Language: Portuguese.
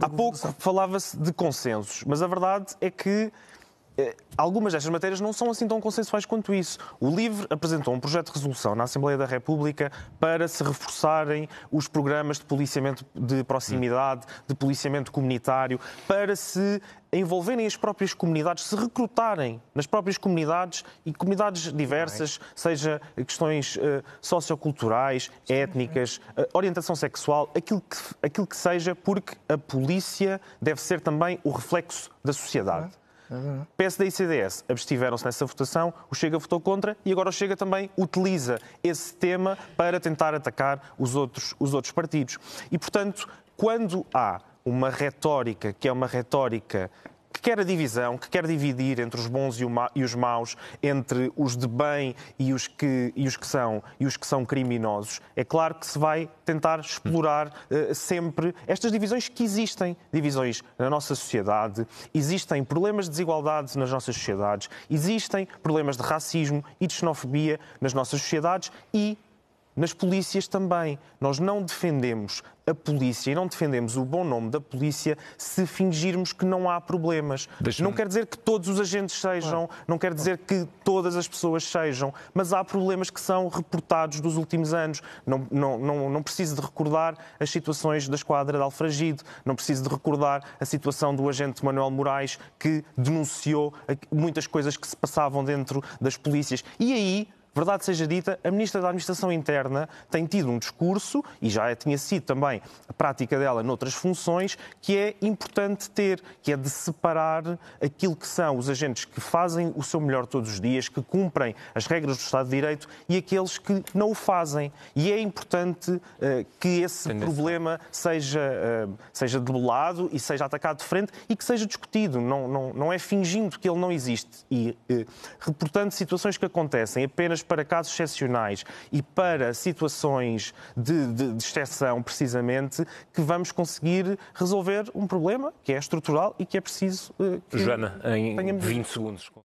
Há pouco falava-se de consensos, mas a verdade é que eh, algumas destas matérias não são assim tão consensuais quanto isso. O LIVRE apresentou um projeto de resolução na Assembleia da República para se reforçarem os programas de policiamento de proximidade, de policiamento comunitário, para se envolverem as próprias comunidades, se recrutarem nas próprias comunidades e comunidades diversas, seja questões eh, socioculturais, étnicas, eh, orientação sexual, aquilo que, aquilo que seja, porque a polícia deve ser também o reflexo da sociedade. Uhum. PSD e CDS abstiveram-se nessa votação, o Chega votou contra e agora o Chega também utiliza esse tema para tentar atacar os outros, os outros partidos. E, portanto, quando há uma retórica que é uma retórica quer a divisão, que quer dividir entre os bons e, os maus, entre os de bem e os que, e os que são e os que são criminosos. É claro que se vai tentar explorar uh, sempre estas divisões que existem, divisões na nossa sociedade, existem problemas de desigualdade nas nossas sociedades, existem problemas de racismo e de xenofobia nas nossas sociedades e nas polícias também. Nós não defendemos a polícia e não defendemos o bom nome da polícia se fingirmos que não há problemas. Não quer dizer que todos os agentes sejam, não quer dizer que todas as pessoas sejam, mas há problemas que são reportados dos últimos anos. Não, não, não, não preciso de recordar as situações da esquadra de Alfragido, não preciso de recordar a situação do agente Manuel Moraes que denunciou muitas coisas que se passavam dentro das polícias. E aí Verdade seja dita, a Ministra da Administração Interna tem tido um discurso, e já tinha sido também a prática dela noutras funções, que é importante ter, que é de separar aquilo que são os agentes que fazem o seu melhor todos os dias, que cumprem as regras do Estado de Direito, e aqueles que não o fazem. E é importante uh, que esse Entendi. problema seja, uh, seja debelado e seja atacado de frente e que seja discutido. Não, não, não é fingindo que ele não existe. E, uh, reportando situações que acontecem apenas apenas para casos excepcionais e para situações de, de, de exceção, precisamente, que vamos conseguir resolver um problema que é estrutural e que é preciso. Eh, que Joana, em 20 segundos.